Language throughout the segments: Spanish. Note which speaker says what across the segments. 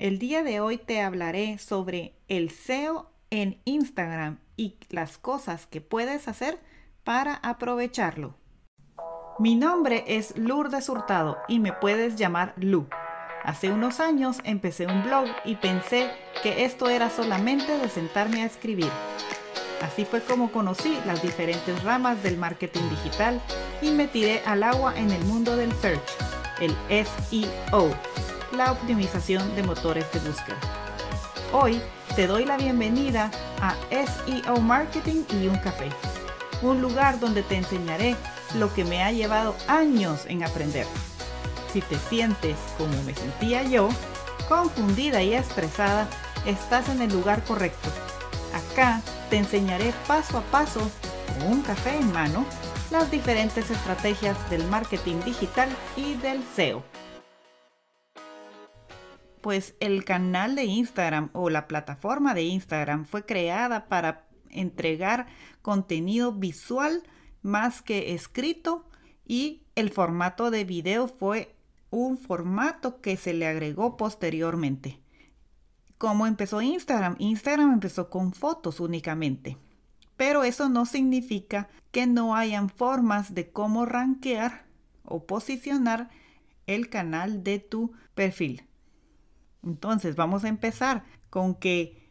Speaker 1: El día de hoy te hablaré sobre el SEO en Instagram y las cosas que puedes hacer para aprovecharlo. Mi nombre es Lourdes Hurtado y me puedes llamar Lu. Hace unos años empecé un blog y pensé que esto era solamente de sentarme a escribir. Así fue como conocí las diferentes ramas del marketing digital y me tiré al agua en el mundo del search, el SEO la optimización de motores de búsqueda. Hoy te doy la bienvenida a SEO Marketing y un café, un lugar donde te enseñaré lo que me ha llevado años en aprender. Si te sientes como me sentía yo, confundida y estresada, estás en el lugar correcto. Acá te enseñaré paso a paso, con un café en mano, las diferentes estrategias del marketing digital y del SEO pues el canal de Instagram o la plataforma de Instagram fue creada para entregar contenido visual más que escrito y el formato de video fue un formato que se le agregó posteriormente. ¿Cómo empezó Instagram? Instagram empezó con fotos únicamente. Pero eso no significa que no hayan formas de cómo rankear o posicionar el canal de tu perfil. Entonces, vamos a empezar con que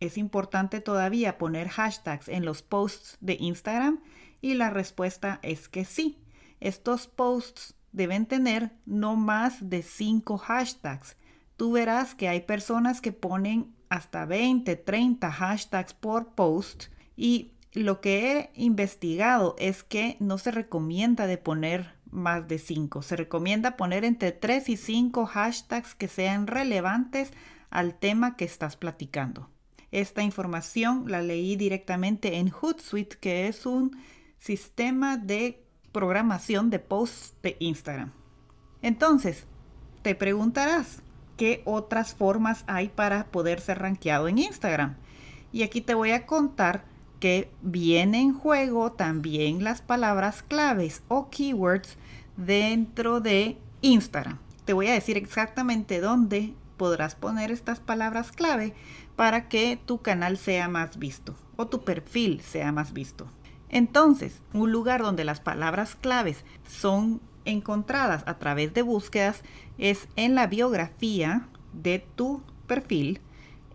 Speaker 1: es importante todavía poner hashtags en los posts de Instagram y la respuesta es que sí. Estos posts deben tener no más de 5 hashtags. Tú verás que hay personas que ponen hasta 20, 30 hashtags por post y lo que he investigado es que no se recomienda de poner más de 5. Se recomienda poner entre 3 y 5 hashtags que sean relevantes al tema que estás platicando. Esta información la leí directamente en Hootsuite, que es un sistema de programación de posts de Instagram. Entonces, te preguntarás, ¿qué otras formas hay para poder ser rankeado en Instagram? Y aquí te voy a contar que viene en juego también las palabras claves o keywords dentro de Instagram. Te voy a decir exactamente dónde podrás poner estas palabras clave para que tu canal sea más visto o tu perfil sea más visto. Entonces, un lugar donde las palabras claves son encontradas a través de búsquedas es en la biografía de tu perfil,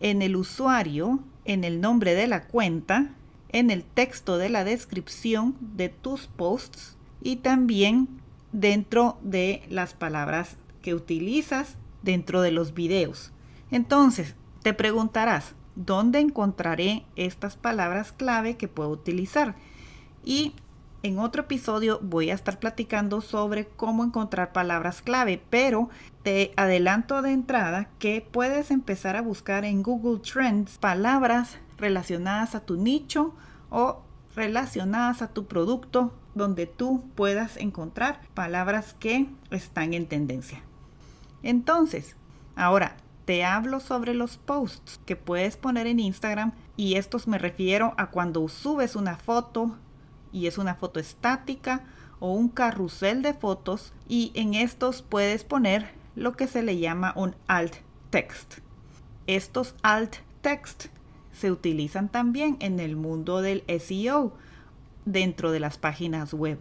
Speaker 1: en el usuario, en el nombre de la cuenta en el texto de la descripción de tus posts y también dentro de las palabras que utilizas dentro de los videos. Entonces, te preguntarás, ¿dónde encontraré estas palabras clave que puedo utilizar? Y en otro episodio voy a estar platicando sobre cómo encontrar palabras clave, pero te adelanto de entrada que puedes empezar a buscar en Google Trends palabras relacionadas a tu nicho o relacionadas a tu producto donde tú puedas encontrar palabras que están en tendencia. Entonces, ahora te hablo sobre los posts que puedes poner en Instagram y estos me refiero a cuando subes una foto y es una foto estática o un carrusel de fotos y en estos puedes poner lo que se le llama un alt text. Estos alt text se utilizan también en el mundo del SEO dentro de las páginas web.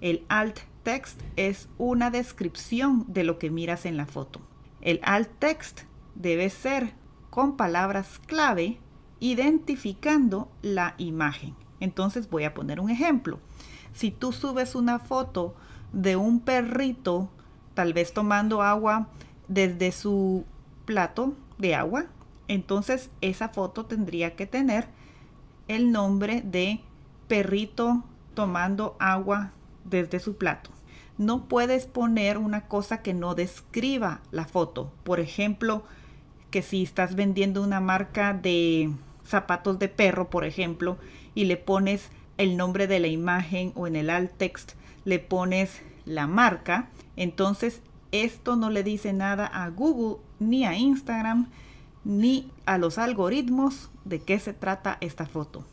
Speaker 1: El alt text es una descripción de lo que miras en la foto. El alt text debe ser con palabras clave identificando la imagen. Entonces voy a poner un ejemplo. Si tú subes una foto de un perrito, tal vez tomando agua desde su plato de agua, entonces esa foto tendría que tener el nombre de perrito tomando agua desde su plato. No puedes poner una cosa que no describa la foto. Por ejemplo, que si estás vendiendo una marca de zapatos de perro, por ejemplo, y le pones el nombre de la imagen o en el alt text le pones la marca, entonces esto no le dice nada a Google ni a Instagram ni a los algoritmos de qué se trata esta foto.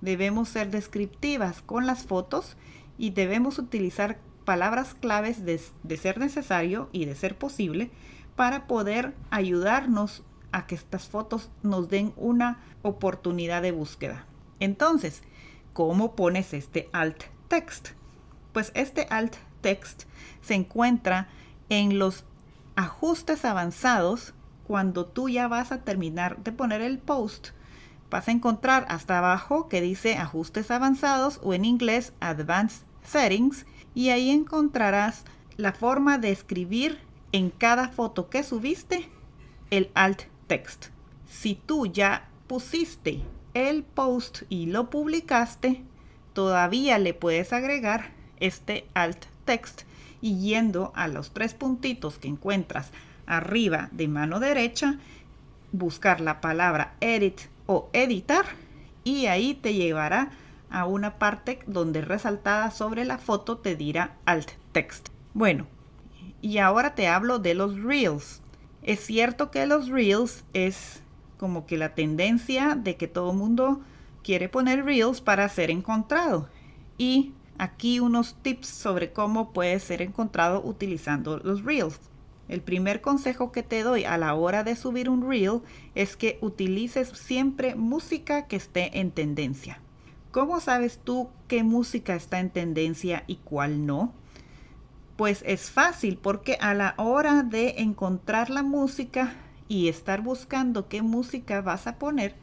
Speaker 1: Debemos ser descriptivas con las fotos y debemos utilizar palabras claves de, ser necesario y de ser posible para poder ayudarnos a que estas fotos nos den una oportunidad de búsqueda. Entonces, ¿cómo pones este alt text? Pues este alt text se encuentra en los ajustes avanzados cuando tú ya vas a terminar de poner el post, vas a encontrar hasta abajo que dice ajustes avanzados o en inglés advanced settings y ahí encontrarás la forma de escribir en cada foto que subiste el alt text. Si tú ya pusiste el post y lo publicaste, todavía le puedes agregar este alt text y yendo a los tres puntitos que encuentras arriba de mano derecha, buscar la palabra edit o editar y ahí te llevará a una parte donde resaltada sobre la foto te dirá alt text. Bueno, y ahora te hablo de los reels. Es cierto que los reels es como que la tendencia de que todo mundo quiere poner reels para ser encontrado. Y aquí unos tips sobre cómo puede ser encontrado utilizando los reels. El primer consejo que te doy a la hora de subir un reel es que utilices siempre música que esté en tendencia. ¿Cómo sabes tú qué música está en tendencia y cuál no? Pues es fácil porque a la hora de encontrar la música y estar buscando qué música vas a poner,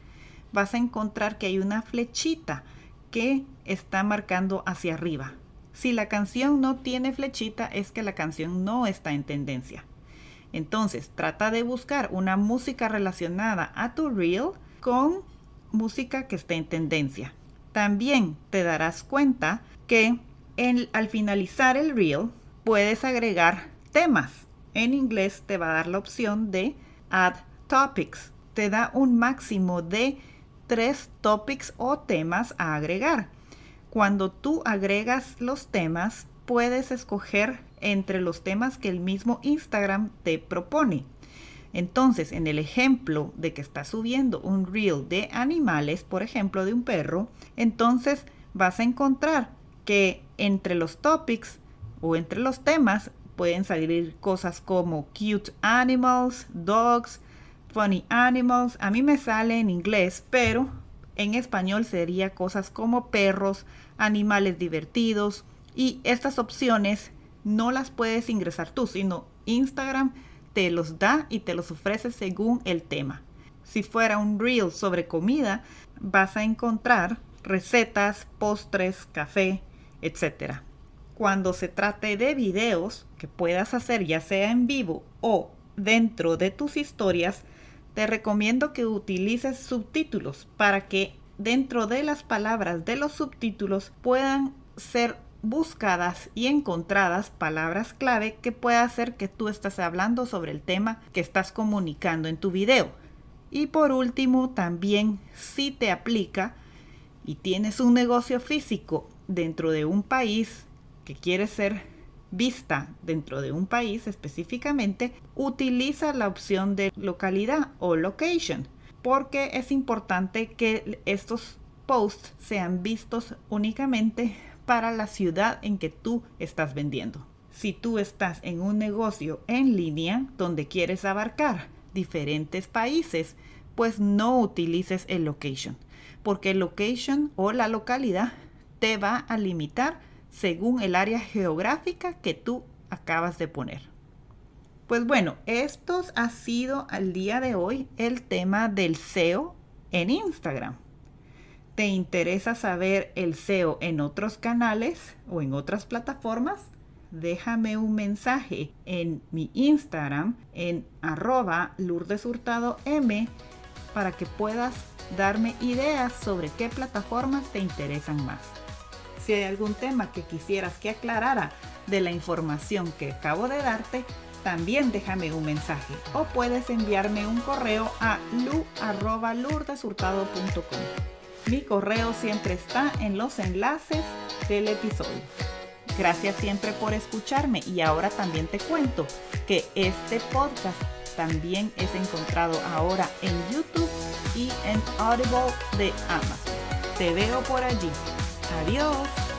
Speaker 1: vas a encontrar que hay una flechita que está marcando hacia arriba. Si la canción no tiene flechita es que la canción no está en tendencia. Entonces, trata de buscar una música relacionada a tu reel con música que esté en tendencia. También te darás cuenta que al finalizar el reel puedes agregar temas. En inglés te va a dar la opción de Add Topics. Te da un máximo de tres topics o temas a agregar. Cuando tú agregas los temas, puedes escoger entre los temas que el mismo Instagram te propone. Entonces, en el ejemplo de que estás subiendo un reel de animales, por ejemplo, de un perro, entonces vas a encontrar que entre los topics o entre los temas pueden salir cosas como cute animals, dogs, funny animals. A mí me sale en inglés, pero en español sería cosas como perros, animales divertidos y estas opciones no las puedes ingresar tú, sino Instagram te los da y te los ofrece según el tema. Si fuera un reel sobre comida, vas a encontrar recetas, postres, café, etc. Cuando se trate de videos que puedas hacer ya sea en vivo o dentro de tus historias, te recomiendo que utilices subtítulos para que dentro de las palabras de los subtítulos puedan ser buscadas y encontradas palabras clave que pueda hacer que tú estés hablando sobre el tema que estás comunicando en tu video. Y por último, también si te aplica y tienes un negocio físico dentro de un país que quieres ser vista dentro de un país específicamente, utiliza la opción de localidad o location, porque es importante que estos posts sean vistos únicamente para la ciudad en que tú estás vendiendo. Si tú estás en un negocio en línea donde quieres abarcar diferentes países, pues no utilices el location, porque el location o la localidad te va a limitar según el área geográfica que tú acabas de poner. Pues bueno, esto ha sido al día de hoy el tema del SEO en Instagram. ¿Te interesa saber el SEO en otros canales o en otras plataformas? Déjame un mensaje en mi Instagram en arroba M para que puedas darme ideas sobre qué plataformas te interesan más algún tema que quisieras que aclarara de la información que acabo de darte, también déjame un mensaje o puedes enviarme un correo a lu.lurdesurtado.com. Mi correo siempre está en los enlaces del episodio. Gracias siempre por escucharme y ahora también te cuento que este podcast también es encontrado ahora en YouTube y en Audible de Amazon. Te veo por allí. Adiós.